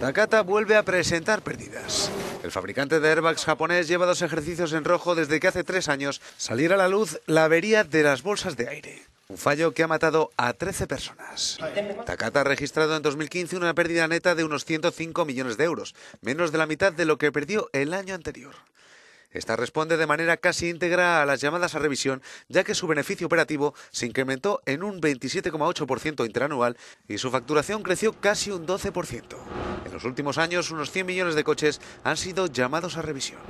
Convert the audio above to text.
Takata vuelve a presentar pérdidas. El fabricante de airbags japonés lleva dos ejercicios en rojo desde que hace tres años saliera a la luz la avería de las bolsas de aire. Un fallo que ha matado a 13 personas. Takata ha registrado en 2015 una pérdida neta de unos 105 millones de euros, menos de la mitad de lo que perdió el año anterior. Esta responde de manera casi íntegra a las llamadas a revisión, ya que su beneficio operativo se incrementó en un 27,8% interanual y su facturación creció casi un 12%. En los últimos años, unos 100 millones de coches han sido llamados a revisión.